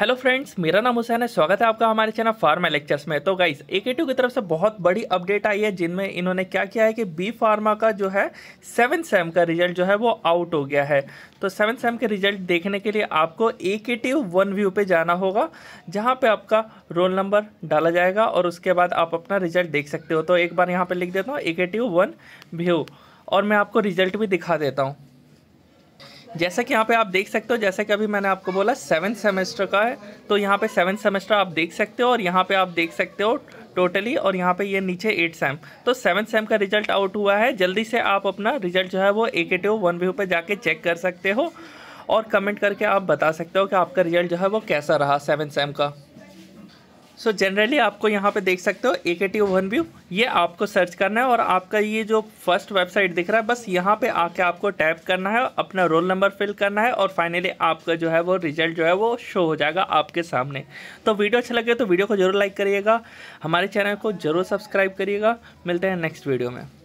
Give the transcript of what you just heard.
hello friends मेरा नाम हुसैन है स्वागत है आपका हमारे चैनल फार्मा लेक्चर्स में तो गाइस ए की तरफ से बहुत बड़ी अपडेट आई है जिनमें इन्होंने क्या किया है कि बी फार्मा का जो है सेवन सेम का रिजल्ट जो है वो आउट हो गया है तो सेवन सेम के रिजल्ट देखने के लिए आपको ए के टी वन व्यू पे जाना होगा जहाँ पर आपका रोल नंबर डाला जाएगा और उसके बाद आप अपना रिजल्ट देख सकते हो तो एक बार यहाँ पर लिख देता हूँ ए के वन व्यू और मैं आपको रिजल्ट भी दिखा देता हूँ जैसा कि यहाँ पे आप देख सकते हो जैसा कि अभी मैंने आपको बोला सेवन सेमेस्टर का है तो यहाँ पे सेवन सेमेस्टर आप देख सकते हो और यहाँ पे आप देख सकते हो टोटली और यहाँ पे ये नीचे एट सेम तो सेवन सेम का रिजल्ट आउट हुआ है जल्दी से आप अपना रिजल्ट जो है वो ए के टी वन व्यू पर जाके चेक कर सकते हो और कमेंट करके आप बता सकते हो कि आपका रिजल्ट जो है वो कैसा रहा सेवन सेम का सो so जनरली आपको यहाँ पे देख सकते हो ए के टी ओवन व्यू ये आपको सर्च करना है और आपका ये जो फर्स्ट वेबसाइट दिख रहा है बस यहाँ पे आके आपको टैप करना है अपना रोल नंबर फिल करना है और फाइनली आपका जो है वो रिजल्ट जो है वो शो हो जाएगा आपके सामने तो वीडियो अच्छा लगे तो वीडियो को जरूर लाइक करिएगा हमारे चैनल को जरूर सब्सक्राइब करिएगा मिलते हैं नेक्स्ट वीडियो में